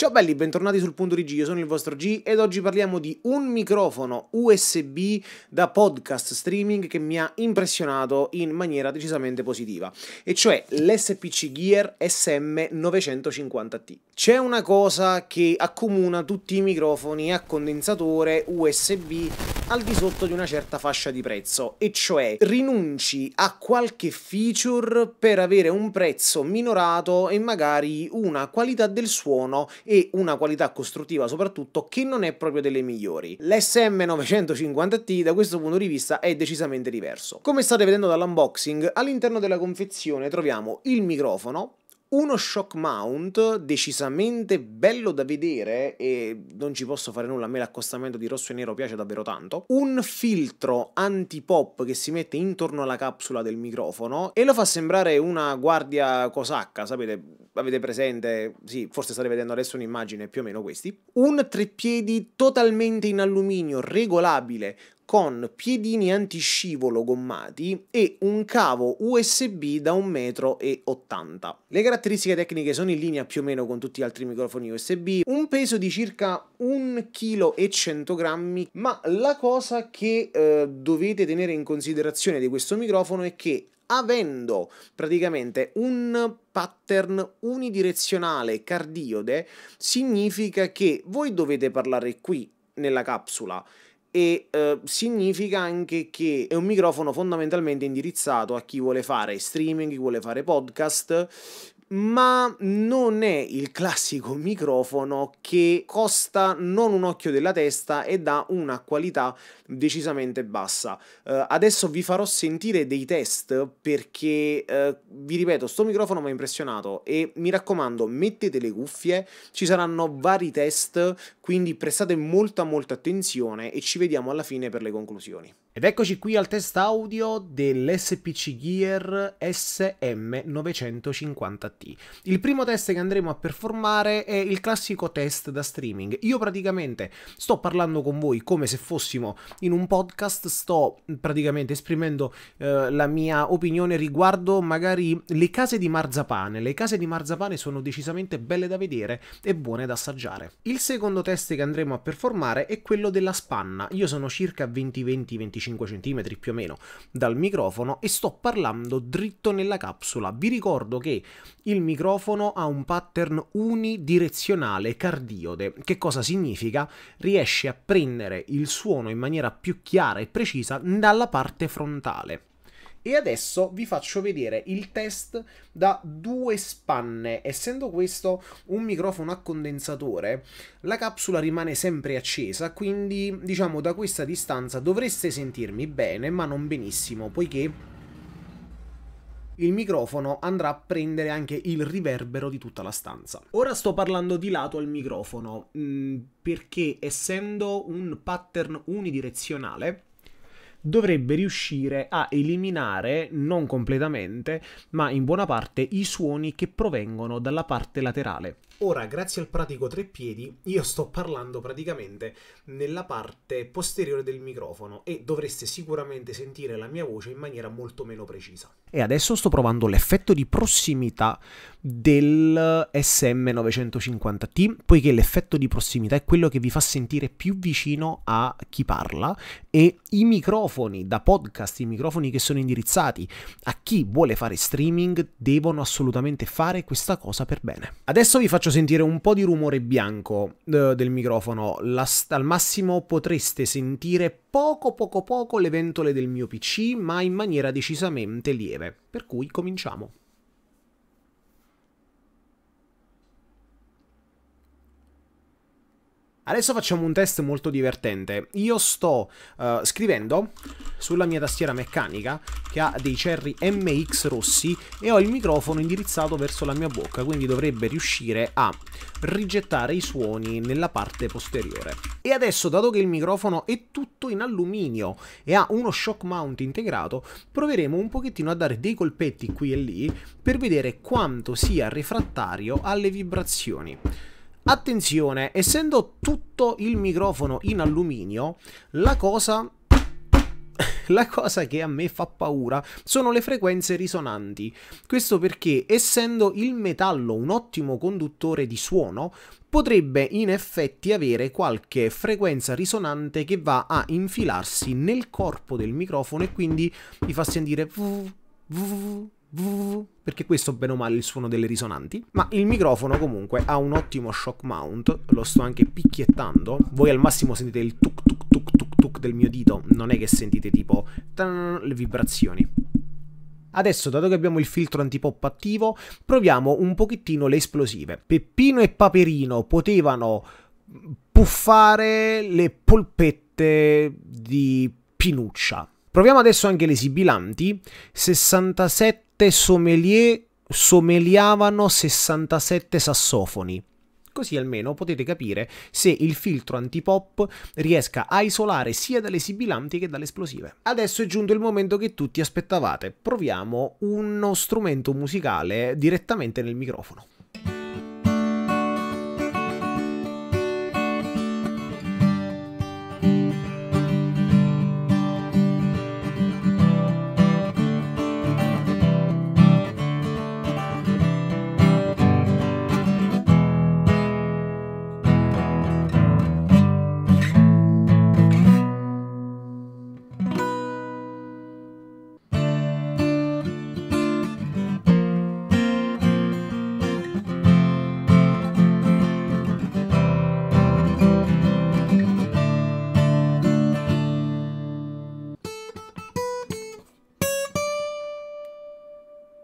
Ciao belli, bentornati sul punto di G, io sono il vostro G ed oggi parliamo di un microfono USB da podcast streaming che mi ha impressionato in maniera decisamente positiva, e cioè l'SPC Gear SM950T. C'è una cosa che accomuna tutti i microfoni a condensatore USB al di sotto di una certa fascia di prezzo, e cioè rinunci a qualche feature per avere un prezzo minorato e magari una qualità del suono e una qualità costruttiva soprattutto che non è proprio delle migliori. L'SM950T da questo punto di vista è decisamente diverso. Come state vedendo dall'unboxing, all'interno della confezione troviamo il microfono, uno shock mount decisamente bello da vedere e non ci posso fare nulla, a me l'accostamento di rosso e nero piace davvero tanto, un filtro anti-pop che si mette intorno alla capsula del microfono e lo fa sembrare una guardia cosacca, sapete, avete presente, sì, forse state vedendo adesso un'immagine più o meno questi, un treppiedi totalmente in alluminio, regolabile, con piedini antiscivolo gommati e un cavo USB da 1,80 m. Le caratteristiche tecniche sono in linea più o meno con tutti gli altri microfoni USB, un peso di circa 1,1 kg, ma la cosa che eh, dovete tenere in considerazione di questo microfono è che avendo praticamente un pattern unidirezionale cardiode, significa che voi dovete parlare qui nella capsula e eh, significa anche che è un microfono fondamentalmente indirizzato a chi vuole fare streaming, chi vuole fare podcast, ma non è il classico microfono che costa non un occhio della testa e dà una qualità decisamente bassa. Uh, adesso vi farò sentire dei test perché uh, vi ripeto, sto microfono mi ha impressionato e mi raccomando, mettete le cuffie, ci saranno vari test, quindi prestate molta molta attenzione e ci vediamo alla fine per le conclusioni. Ed eccoci qui al test audio dell'SPC Gear SM950T. Il primo test che andremo a performare è il classico test da streaming. Io praticamente sto parlando con voi come se fossimo in un podcast, sto praticamente esprimendo eh, la mia opinione riguardo magari le case di marzapane. Le case di marzapane sono decisamente belle da vedere e buone da assaggiare. Il secondo test che andremo a performare è quello della spanna. Io sono circa 20 20 25 25 cm più o meno dal microfono e sto parlando dritto nella capsula. Vi ricordo che il microfono ha un pattern unidirezionale cardiode. Che cosa significa? Riesce a prendere il suono in maniera più chiara e precisa dalla parte frontale. E adesso vi faccio vedere il test da due spanne. Essendo questo un microfono a condensatore, la capsula rimane sempre accesa, quindi diciamo da questa distanza dovreste sentirmi bene, ma non benissimo, poiché il microfono andrà a prendere anche il riverbero di tutta la stanza. Ora sto parlando di lato al microfono, mm, perché essendo un pattern unidirezionale, dovrebbe riuscire a eliminare, non completamente, ma in buona parte, i suoni che provengono dalla parte laterale. Ora, grazie al pratico tre piedi, io sto parlando praticamente nella parte posteriore del microfono e dovreste sicuramente sentire la mia voce in maniera molto meno precisa. E adesso sto provando l'effetto di prossimità del SM950T, poiché l'effetto di prossimità è quello che vi fa sentire più vicino a chi parla e i microfoni da podcast, i microfoni che sono indirizzati a chi vuole fare streaming, devono assolutamente fare questa cosa per bene. Adesso vi faccio faccio sentire un po' di rumore bianco eh, del microfono. La, al massimo potreste sentire poco poco poco le ventole del mio PC, ma in maniera decisamente lieve. Per cui cominciamo. Adesso facciamo un test molto divertente. Io sto uh, scrivendo sulla mia tastiera meccanica che ha dei cerri MX rossi e ho il microfono indirizzato verso la mia bocca, quindi dovrebbe riuscire a rigettare i suoni nella parte posteriore. E adesso, dato che il microfono è tutto in alluminio e ha uno shock mount integrato, proveremo un pochettino a dare dei colpetti qui e lì per vedere quanto sia refrattario alle vibrazioni. Attenzione, essendo tutto il microfono in alluminio, la cosa la cosa che a me fa paura sono le frequenze risonanti. Questo perché, essendo il metallo un ottimo conduttore di suono, potrebbe in effetti avere qualche frequenza risonante che va a infilarsi nel corpo del microfono e quindi vi fa sentire vuh, perché questo bene o male il suono delle risonanti, ma il microfono comunque ha un ottimo shock mount, lo sto anche picchiettando, voi al massimo sentite il tuk tuk tuk tuk tuk del mio dito, non è che sentite tipo le vibrazioni. Adesso, dato che abbiamo il filtro antipop attivo, proviamo un pochettino le esplosive. Peppino e Paperino potevano puffare le polpette di Pinuccia. Proviamo adesso anche le sibilanti. 67 7 sommelier someliavano 67 sassofoni. Così almeno potete capire se il filtro antipop riesca a isolare sia dalle sibilanti che dalle esplosive. Adesso è giunto il momento che tutti aspettavate. Proviamo uno strumento musicale direttamente nel microfono.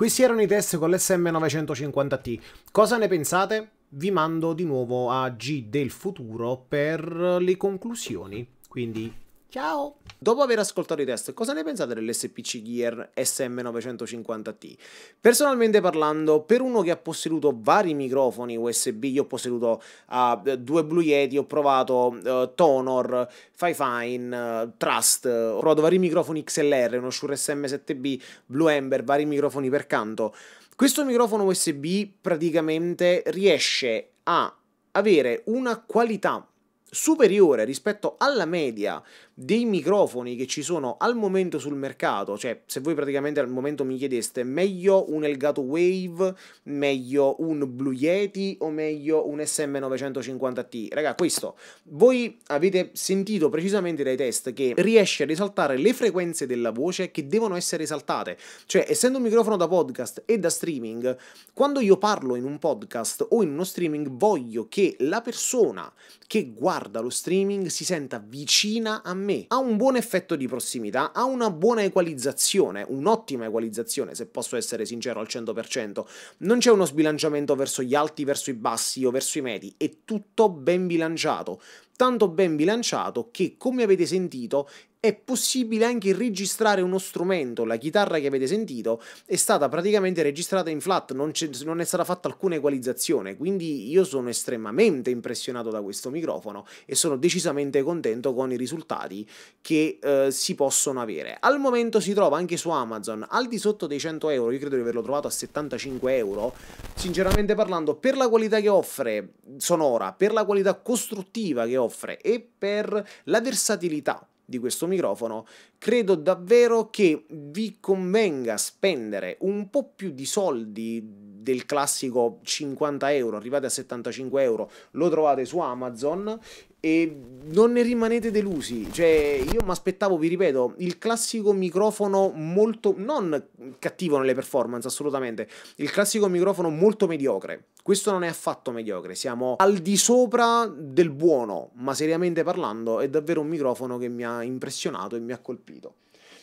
Questi erano i test con l'SM950T. Cosa ne pensate? Vi mando di nuovo a G del futuro per le conclusioni. Quindi Ciao! Dopo aver ascoltato i test, cosa ne pensate dell'SPC Gear SM950T? Personalmente parlando, per uno che ha posseduto vari microfoni USB, io ho posseduto uh, due Blue Yeti, ho provato uh, Tonor, Fifine, uh, Trust, ho provato vari microfoni XLR, uno Shure SM7B, Blue Ember, vari microfoni per canto. Questo microfono USB praticamente riesce a avere una qualità superiore rispetto alla media dei microfoni che ci sono al momento sul mercato, cioè se voi praticamente al momento mi chiedeste meglio un Elgato Wave, meglio un Blue Yeti o meglio un SM950T, raga questo, voi avete sentito precisamente dai test che riesce a risaltare le frequenze della voce che devono essere esaltate, cioè essendo un microfono da podcast e da streaming, quando io parlo in un podcast o in uno streaming voglio che la persona che guarda guarda lo streaming si senta vicina a me. Ha un buon effetto di prossimità, ha una buona equalizzazione, un'ottima equalizzazione, se posso essere sincero al 100%. Non c'è uno sbilanciamento verso gli alti, verso i bassi o verso i medi, è tutto ben bilanciato tanto ben bilanciato che, come avete sentito, è possibile anche registrare uno strumento. La chitarra che avete sentito è stata praticamente registrata in flat, non, non, è stata fatta alcuna equalizzazione. Quindi io sono estremamente impressionato da questo microfono e sono decisamente contento con i risultati che eh, si possono avere. Al momento si trova anche su Amazon al di sotto dei 100 euro. Io credo di averlo trovato a 75 euro. Sinceramente parlando, per la qualità che offre sonora, per la qualità costruttiva che offre offre e per la versatilità di questo microfono, credo davvero che vi convenga spendere un po' più di soldi del classico 50 euro, arrivate a 75 euro, lo trovate su Amazon e non ne rimanete delusi. Cioè, io mi aspettavo, vi ripeto, il classico microfono molto non cattivo nelle performance, assolutamente. Il classico microfono molto mediocre. Questo non è affatto mediocre, siamo al di sopra del buono, ma seriamente parlando, è davvero un microfono che mi ha impressionato e mi ha colpito.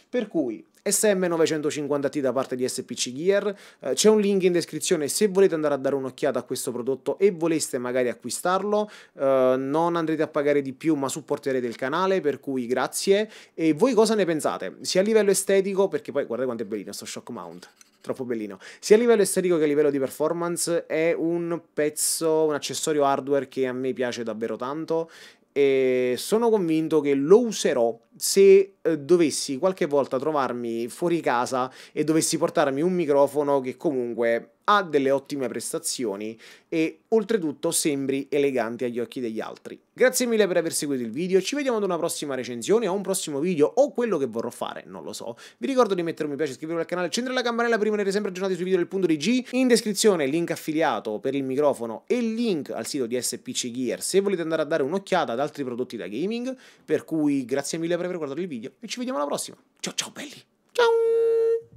Per cui SM950T da parte di SPC Gear, eh, c'è un link in descrizione se volete andare a dare un'occhiata a questo prodotto e voleste magari acquistarlo, eh, non andrete a pagare di più ma supporterete il canale, per cui grazie. E voi cosa ne pensate? Sia a livello estetico, perché poi guardate quanto è bellino sto shock mount, troppo bellino, sia a livello estetico che a livello di performance è un pezzo, un accessorio hardware che a me piace davvero tanto e sono convinto che lo userò se eh, dovessi qualche volta trovarmi fuori casa e dovessi portarmi un microfono che comunque ha delle ottime prestazioni e oltretutto sembri elegante agli occhi degli altri. Grazie mille per aver seguito il video, ci vediamo ad una prossima recensione o un prossimo video o quello che vorrò fare, non lo so. Vi ricordo di mettere un mi piace, iscrivervi al canale, accendere la campanella per rimanere sempre aggiornati sui video del punto di G. In descrizione link affiliato per il microfono e link al sito di SPC Gear se volete andare a dare un'occhiata ad altri prodotti da gaming, per cui grazie mille per aver guardato il video e ci vediamo alla prossima. Ciao ciao belli! Ciao!